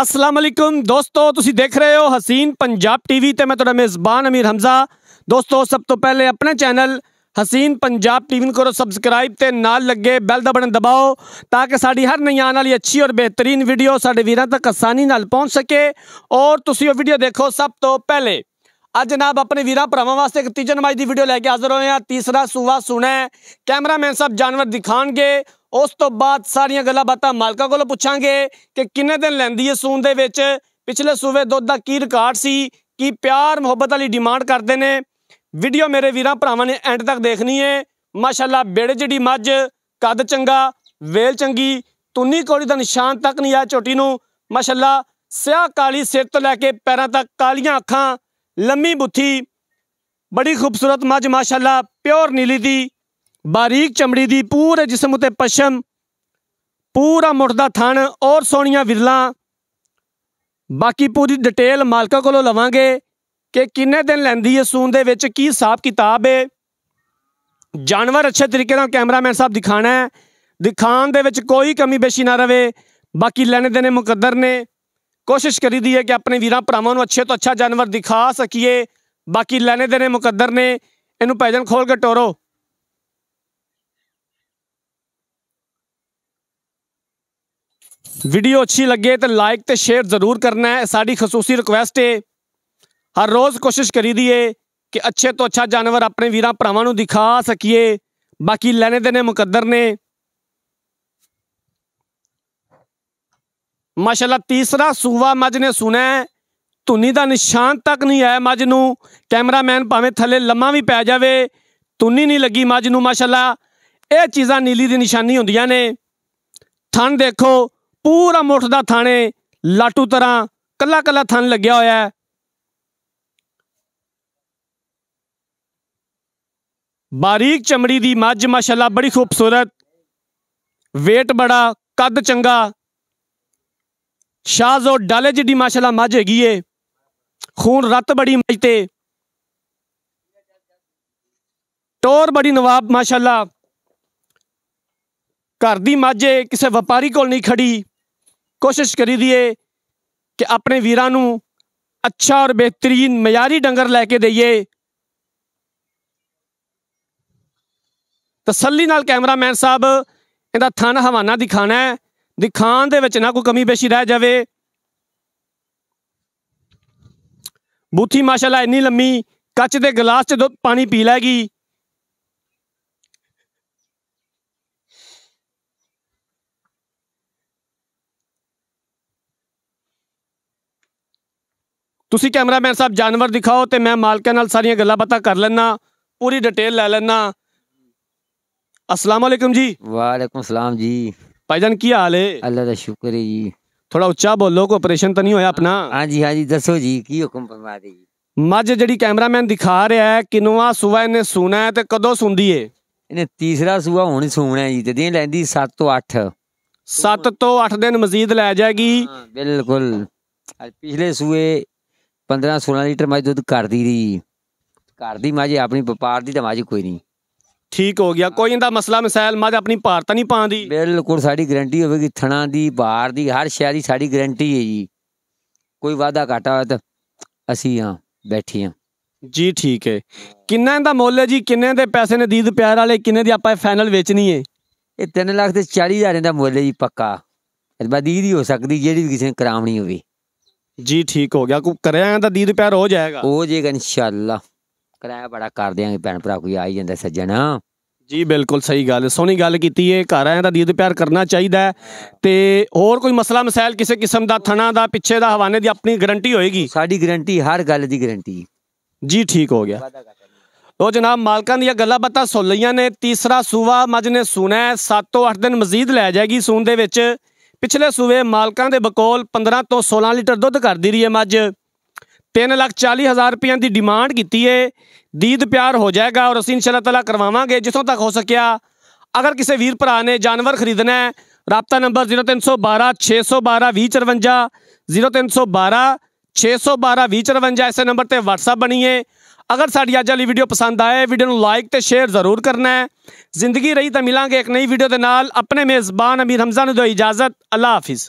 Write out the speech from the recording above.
ਅਸਲਾਮ ਅਲੈਕੁਮ ਦੋਸਤੋ ਤੁਸੀਂ ਦੇਖ ਰਹੇ ਹੋ ਹਸੀਨ ਪੰਜਾਬ ਟੀਵੀ ਤੇ ਮੈਂ ਤੁਹਾਡਾ ਮੇਜ਼ਬਾਨ ਅਮੀਰ ਹਮਜ਼ਾ ਦੋਸਤੋ ਸਭ ਤੋਂ ਪਹਿਲੇ ਆਪਣਾ ਚੈਨਲ ਹਸੀਨ ਪੰਜਾਬ ਟੀਵੀ ਨੂੰ ਕਰੋ ਸਬਸਕ੍ਰਾਈਬ ਤੇ ਨਾਲ ਲੱਗੇ ਬੈਲ ਦਾ ਬਟਨ ਦਬਾਓ ਤਾਂ ਕਿ ਸਾਡੀ ਹਰ ਨਈ ਆਉਣ ਵਾਲੀ ਅੱਛੀ ਔਰ ਬਿਹਤਰੀਨ ਵੀਡੀਓ ਸਾਡੇ ਵੀਰਾਂ ਤੱਕ ਆਸਾਨੀ ਨਾਲ ਪਹੁੰਚ ਸਕੇ ਔਰ ਤੁਸੀਂ ਉਹ ਵੀਡੀਓ ਦੇਖੋ ਸਭ ਤੋਂ ਪਹਿਲੇ ਅੱਜ ਜਨਾਬ ਆਪਣੇ ਵੀਰਾਂ ਭਰਾਵਾਂ ਵਾਸਤੇ ਇੱਕ ਤੀਜਨ ਮਾਈ ਦੀ ਵੀਡੀਓ ਲੈ ਕੇ ਹਾਜ਼ਰ ਹੋਏ ਆ ਤੀਸਰਾ ਸੂਆ ਸੁਣਾ ਕੈਮਰਾਮੈਨ ਸਾਹਿਬ ਜਾਨਵਰ ਦਿਖਾਣਗੇ ਉਸ ਤੋਂ ਬਾਅਦ ਸਾਰੀਆਂ ਗੱਲਾਂ ਬਾਤਾਂ ਮਾਲਕਾ ਕੋਲ ਪੁੱਛਾਂਗੇ ਕਿ ਕਿੰਨੇ ਦਿਨ ਲੈਂਦੀ ਹੈ ਸੂਨ ਦੇ ਵਿੱਚ ਪਿਛਲੇ ਸੂਵੇ ਦੁੱਧ ਦਾ ਕੀ ਰਿਕਾਰਡ ਸੀ ਕੀ ਪਿਆਰ ਮੁਹੱਬਤ ਵਾਲੀ ਡਿਮਾਂਡ ਕਰਦੇ ਨੇ ਵੀਡੀਓ ਮੇਰੇ ਵੀਰਾਂ ਭਰਾਵਾਂ ਨੇ ਐਂਡ ਤੱਕ ਦੇਖਣੀ ਹੈ ਮਾਸ਼ਾਅੱਲਾ ਬੇੜੇ ਜਿਹੜੀ ਮੱਝ ਕੱਦ ਚੰਗਾ ਵੇਲ ਚੰਗੀ ਤੁੰਨੀ ਕੋੜੀ ਦਾ ਨਿਸ਼ਾਨ ਤੱਕ ਨਹੀਂ ਆ ਝੋਟੀ ਨੂੰ ਮਾਸ਼ਾਅੱਲਾ ਸਿਆਹ ਕਾਲੀ ਸਿਰ ਤੋਂ ਲੈ ਕੇ ਪੈਰਾਂ ਤੱਕ ਕਾਲੀਆਂ ਅੱਖਾਂ ਲੰਮੀ ਬੁੱਥੀ ਬੜੀ ਖੂਬਸੂਰਤ ਮੱਝ ਮਾਸ਼ਾਅੱਲਾ ਪਿਓਰ ਨੀਲੀ ਦੀ ਬਾਰੀਕ ਚਮੜੀ ਦੀ ਪੂਰੇ ਜਿਸਮ ਉਤੇ ਪਸ਼ਮ ਪੂਰਾ ਮੁੱਠ ਦਾ ਥਣ ਔਰ ਸੋਹਣੀਆਂ ਵਿਰਲਾਂ ਬਾਕੀ ਪੂਰੀ ਡਿਟੇਲ ਮਾਲਕਾ ਕੋਲੋਂ ਲਵਾਂਗੇ ਕਿ ਕਿੰਨੇ ਦਿਨ ਲੈਂਦੀ ਹੈ ਸੂਨ ਦੇ ਵਿੱਚ ਕੀ ਹਿਸਾਬ ਕਿਤਾਬ ਹੈ ਜਾਨਵਰ ਅੱਛੇ ਤਰੀਕੇ ਨਾਲ ਕੈਮਰਾਮੈਨ ਸਾਹਿਬ ਦਿਖਾਣਾ ਹੈ ਦਿਖਾਣ ਦੇ ਵਿੱਚ ਕੋਈ ਕਮੀ ਬੇਸ਼ੀ ਨਾ ਰਵੇ ਬਾਕੀ ਲੈਣੇ ਦੇਣੇ ਮੁਕੱਦਰ ਨੇ ਕੋਸ਼ਿਸ਼ ਦੀ ਹੈ ਕਿ ਆਪਣੇ ਵੀਰਾਂ ਭਰਾਵਾਂ ਨੂੰ ਅੱਛੇ ਤੋਂ ਅੱਛਾ ਜਾਨਵਰ ਦਿਖਾ ਸਕੀਏ ਬਾਕੀ ਲੈਣੇ ਦੇਣੇ ਮੁਕੱਦਰ ਨੇ ਇਹਨੂੰ ਪੈਜਨ ਖੋਲ ਕੇ ਟੋਰੋ ਵੀਡੀਓ ਅੱਛੀ ਲੱਗੇ ਤੇ ਲਾਈਕ ਤੇ ਸ਼ੇਅਰ ਜ਼ਰੂਰ ਕਰਨਾ ਹੈ ਸਾਡੀ ਖਸੂਸੀ ਰਿਕੁਐਸਟ ਹੈ ਹਰ ਰੋਜ਼ ਕੋਸ਼ਿਸ਼ ਕਰੀ ਦੀਏ ਕਿ ਅੱਛੇ ਤੋਂ ਅੱਛਾ ਜਾਨਵਰ ਆਪਣੇ ਵੀਰਾਂ ਭਰਾਵਾਂ ਨੂੰ ਦਿਖਾ ਸਕੀਏ ਬਾਕੀ ਲੈਣੇ ਦੇਣੇ ਮੁਕੱਦਰ ਨੇ ਮਾਸ਼ਾਅੱਲਾ ਤੀਸਰਾ ਸੂਵਾ ਮੱਝ ਨੇ ਸੁਣਾ ਧੁਨੀ ਦਾ ਨਿਸ਼ਾਨ ਤੱਕ ਨਹੀਂ ਆਇਆ ਮੱਝ ਨੂੰ ਕੈਮਰਾਮੈਨ ਭਾਵੇਂ ਥੱਲੇ ਲੰਮਾ ਵੀ ਪੈ ਜਾਵੇ ਧੁਨੀ ਨਹੀਂ ਲੱਗੀ ਮੱਝ ਨੂੰ ਮਾਸ਼ਾਅੱਲਾ ਇਹ ਚੀਜ਼ਾਂ ਨੀਲੀ ਦੀ ਨਿਸ਼ਾਨੀ ਹੁੰਦੀਆਂ ਨੇ ਥਣ ਦੇਖੋ ਪੂਰਾ ਮੁੱਠ ਦਾ ਥਾਣੇ ਲਾਟੂ ਤਰ੍ਹਾਂ ਕੱਲਾ ਕੱਲਾ ਥਣ ਲੱਗਿਆ ਹੋਇਆ ਹੈ ਬਾਰੀਕ ਚਮੜੀ ਦੀ ਮੱਝ ਮਾਸ਼ਾਅੱਲਾ ਬੜੀ ਖੂਬਸੂਰਤ weight ਬੜਾ ਕੱਦ ਚੰਗਾ ਸ਼ਾਜ਼ੋ ਡਾਲੇ ਜਿੱਡੀ ਮਾਸ਼ਾਅੱਲਾ ਮੱਝ ਹੈਗੀ ਏ ਖੂਨ ਰਤ ਬੜੀ ਮੱਝ ਤੇ ਟੋਰ ਬੜੀ ਨਵਾਬ ਮਾਸ਼ਾਅੱਲਾ ਘਰ ਦੀ ਮੱਝ ਕਿਸੇ ਵਪਾਰੀ ਕੋਲ ਨਹੀਂ ਖੜੀ ਕੋਸ਼ਿਸ਼ ਕਰੀ ਦੀਏ ਕਿ ਆਪਣੇ ਵੀਰਾਂ ਨੂੰ ਅੱਛਾ ਔਰ ਬਿਹਤਰੀਨ ਮਿਆਰੀ ਡੰਗਰ ਲੈ ਕੇ ਦਈਏ ਤਸੱਲੀ ਨਾਲ ਕੈਮਰਾਮੈਨ ਸਾਹਿਬ ਇਹਦਾ ਥਨ ਹਵਾਨਾ ਦਿਖਾਣਾ ਹੈ ਦਿਖਾਣ ਦੇ ਵਿੱਚ ਨਾ ਕੋਈ ਕਮੀ ਬੇਸ਼ੀ ਰਹਿ ਜਾਵੇ ਬੂਥੀ ਮਾਸ਼ਾਅੱਲਾ ਇੰਨੀ ਲੰਮੀ ਕੱਚ ਦੇ ਗਲਾਸ 'ਚ ਪਾਣੀ ਪੀ ਲੈਗੀ ਤੁਸੀਂ ਕੈਮਰਾਮੈਨ ਸਾਹਿਬ ਜਾਨਵਰ ਦਿਖਾਓ ਤੇ ਮੈਂ ਮਾਲਕਾਂ ਨਾਲ ਸਾਰੀਆਂ ਗੱਲਾਂ ਬਾਤਾਂ ਕਰ ਲੈਣਾ ਪੂਰੀ ਡਿਟੇਲ ਲੈ ਲੈਣਾ अस्सलाम जी वालेकुम सलाम जी भाईजान की हाल है अल्लाह का शुक्र है जी थोड़ा उच्चा बोलो को ऑपरेशन तो नहीं होया अपना हाँ जी हाँ जी दसो जी की हुक्म फरमा दे जी मज जड़ी कैमरामैन दिखा रहा है किनवा सुबह इन्हें सूना है ते कदों सूंदी है इन्हें तीसरा सुबह हुन सूना है जी ते दिन लेंदी 7 तो 8 7 तो 8 दिन मजीद ले जाएगी हाँ, बिल्कुल पिछले सुबह पंद्रह सोलह लीटर माझी दूध घर दी दी घर दी माझी अपनी व्यापार दी तो माझी कोई नहीं ਠੀਕ ਹੋ ਗਿਆ ਕੋਈ ਇਹਦਾ ਮਸਲਾ ਮਸਾਇਲ ਮੱਝ ਆਪਣੀ ਭਾਰ ਤਾਂ ਨਹੀਂ ਪਾਉਂਦੀ ਬਿਲਕੁਲ ਸਾਡੀ ਗਾਰੰਟੀ ਹੋਵੇਗੀ ਥਣਾ ਦੀ ਭਾਰ ਦੀ ਹਰ ਸ਼ੈ ਦੀ ਸਾਡੀ ਗਾਰੰਟੀ ਹੈ ਜੀ ਕੋਈ ਵਾਦਾ ਘਾਟਾ ਹੋਇਆ ਤਾਂ ਅਸੀਂ ਹਾਂ ਬੈਠੇ ਹਾਂ ਜੀ ਠੀਕ ਹੈ ਕਿੰਨਾ ਇਹਦਾ ਮੁੱਲ ਹੈ ਜੀ ਕਿੰਨੇ ਦੇ ਪੈਸੇ ਨੇ ਦੀਦ ਪਿਆਰ ਵਾਲੇ ਕਿੰਨੇ ਦੀ ਆਪਾਂ ਫਾਈਨਲ ਵੇਚਣੀ ਹੈ ਇਹ 3 ਲੱਖ ਤੇ 40 ਹਜ਼ਾਰ ਦਾ ਮੁੱਲ ਹੈ ਜੀ ਪੱਕਾ ਬਦੀਦ ਹੀ ਹੋ ਸਕਦੀ ਜਿਹੜੀ ਵੀ ਕਿਸੇ ਨੇ ਕਰਾਉਣੀ ਹੋਵੇ ਠੀਕ ਹੋ ਗਿਆ गया ਕਰਿਆ ਤਾਂ ਦੀਦ ਪਿਆਰ ਹੋ ਜਾਏਗਾ ਹੋ जाएगा ਇਨਸ਼ਾਅੱਲਾ ਕਰਾਇਆ ਬੜਾ ਕਰ ਦਿਆਂਗੇ ਭੈਣ ਭਰਾ ਕੋਈ ਆਈ ਜਾਂਦਾ ਸੱਜਣਾ ਜੀ ਬਿਲਕੁਲ ਸਹੀ ਗੱਲ ਸੋਹਣੀ ਗੱਲ ਕੀਤੀ ਹੈ ਘਰ ਆਇਆ ਤਾਂ ਦੀਦ ਪਿਆਰ ਕਰਨਾ ਚਾਹੀਦਾ ਹੈ ਤੇ ਹੋਰ ਕੋਈ ਮਸਲਾ ਮਸਾਇਲ ਕਿਸੇ ਕਿਸਮ ਦਾ ਥਣਾ ਦਾ ਪਿੱਛੇ ਦਾ ਹਵਾਨੇ ਦੀ ਆਪਣੀ ਗਾਰੰਟੀ ਹੋਏਗੀ ਸਾਡੀ ਗਾਰੰਟੀ ਹਰ ਗੱਲ ਦੀ ਗਾਰੰਟੀ ਜੀ ਠੀਕ ਹੋ ਗਿਆ ਲੋ ਜਨਾਬ ਮਾਲਕਾਂ ਦੀਆਂ ਗੱਲਾਂ ਬਾਤਾਂ ਸੁਣ ਲਈਆਂ ਨੇ ਤੀਸਰਾ ਸੂਵਾ ਮੱਝ ਨੇ ਸੁਣਾ 7 ਤੋਂ 8 ਦਿਨ ਮਜ਼ੀਦ ਲੈ ਜਾਏਗੀ ਸੂਨ ਦੇ ਵਿੱਚ ਪਿਛਲੇ ਸੂਵੇ ਮਾਲਕਾਂ ਦੇ ਬਕੌਲ 15 ਤੋਂ 16 ਲੀਟਰ ਦੁੱਧ ਕਰਦੀ ਰਹੀ ਹੈ ਮੱਝ 3 ਲੱਖ 40 ਹਜ਼ਾਰ ਰੁਪਏ ਦੀ ਡਿਮਾਂਡ ਕੀਤੀ ਏ ਦੀਦ ਪਿਆਰ ਹੋ ਜਾਏਗਾ ਔਰ ਅਸੀਂ ਇਨਸ਼ਾਅੱਲਾ ਤਾਲਾ ਕਰਵਾਵਾਂਗੇ ਜਿੱਥੋਂ ਤੱਕ ਹੋ ਸਕਿਆ ਅਗਰ ਕਿਸੇ ਵੀਰ ਭਰਾ ਨੇ ਜਾਨਵਰ ਖਰੀਦਣਾ ਹੈ ਰਾਪਤਾ ਨੰਬਰ 0312 612 2054 0312 612 2054 ਇਸੇ ਨੰਬਰ ਤੇ WhatsApp ਬਣੀਏ ਅਗਰ ਸਾਡੀ ਅੱਜ ਵਾਲੀ ਵੀਡੀਓ ਪਸੰਦ ਆਏ ਵੀਡੀਓ ਨੂੰ ਲਾਈਕ ਤੇ ਸ਼ੇਅਰ ਜ਼ਰੂਰ ਕਰਨਾ ਹੈ ਜ਼ਿੰਦਗੀ ਰਹੀ ਤਾਂ ਮਿਲਾਂਗੇ ਇੱਕ ਨਈ ਵੀਡੀਓ ਦੇ ਨਾਲ ਆਪਣੇ ਮੇਜ਼ਬਾਨ ਅਮੀਰ ਹਮਜ਼ਾ ਨੂੰ ਦਿਓ ਇਜਾਜ਼ਤ ਅੱਲਾ ਹਾਫਿਜ਼